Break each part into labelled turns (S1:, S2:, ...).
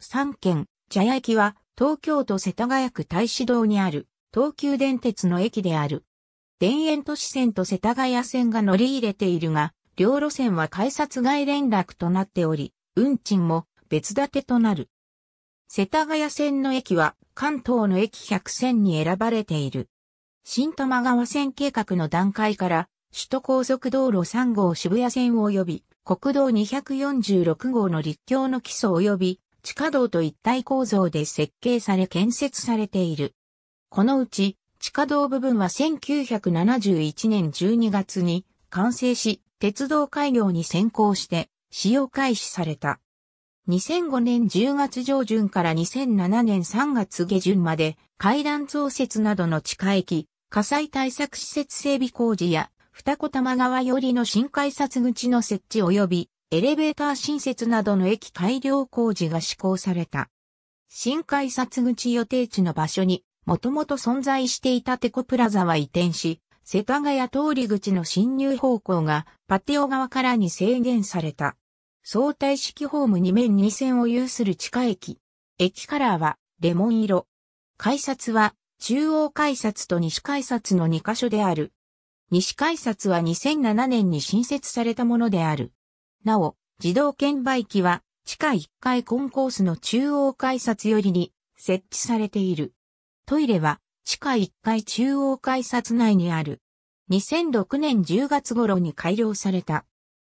S1: 三県、茶屋駅は東京都世田谷区大志堂にある東急電鉄の駅である。田園都市線と世田谷線が乗り入れているが、両路線は改札外連絡となっており、運賃も別立てとなる。世田谷線の駅は関東の駅100線に選ばれている。新玉川線計画の段階から首都高速道路3号渋谷線及び国道246号の立橋の基礎及び地下道と一体構造で設計され建設されている。このうち、地下道部分は1971年12月に完成し、鉄道開業に先行して使用開始された。2005年10月上旬から2007年3月下旬まで階段増設などの地下駅、火災対策施設整備工事や二子玉川寄りの新改札口の設置及びエレベーター新設などの駅改良工事が施行された。新改札口予定地の場所に、もともと存在していたテコプラザは移転し、世田谷通り口の進入方向がパテオ側からに制限された。相対式ホーム2面2線を有する地下駅。駅カラーはレモン色。改札は中央改札と西改札の2箇所である。西改札は2007年に新設されたものである。なお、自動券売機は地下1階コンコースの中央改札寄りに設置されている。トイレは地下1階中央改札内にある。2006年10月頃に改良された。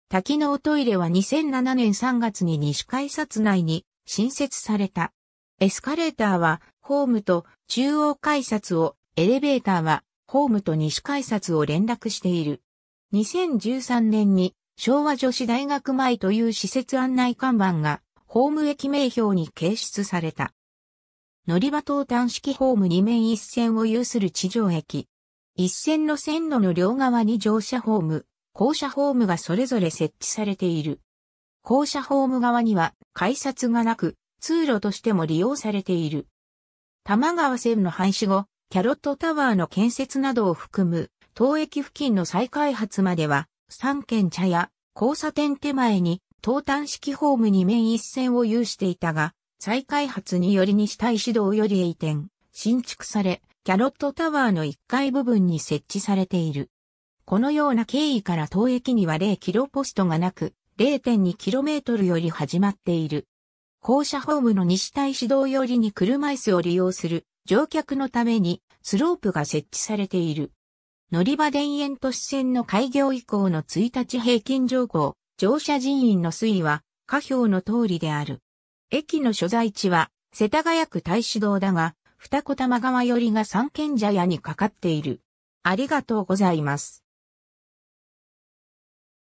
S1: 多機能トイレは2007年3月に西改札内に新設された。エスカレーターはホームと中央改札を、エレベーターはホームと西改札を連絡している。2013年に昭和女子大学前という施設案内看板が、ホーム駅名標に掲出された。乗り場等端式ホーム2面一線を有する地上駅。一線の線路の両側に乗車ホーム、降車ホームがそれぞれ設置されている。降車ホーム側には改札がなく、通路としても利用されている。多摩川線の廃止後、キャロットタワーの建設などを含む、東駅付近の再開発までは、三軒茶屋、交差点手前に、東端式ホームに面一線を有していたが、再開発により西大市道より a 移転、新築され、キャロットタワーの1階部分に設置されている。このような経緯から当駅には0キロポストがなく、0.2キロメートルより始まっている。校舎ホームの西大市道寄りに車椅子を利用する乗客のためにスロープが設置されている。乗り場田園都市線の開業以降の1日平均乗降、乗車人員の推移は、下表の通りである。駅の所在地は、世田谷区大使堂だが、二子玉川寄りが三軒茶屋にかかっている。ありがとうございます。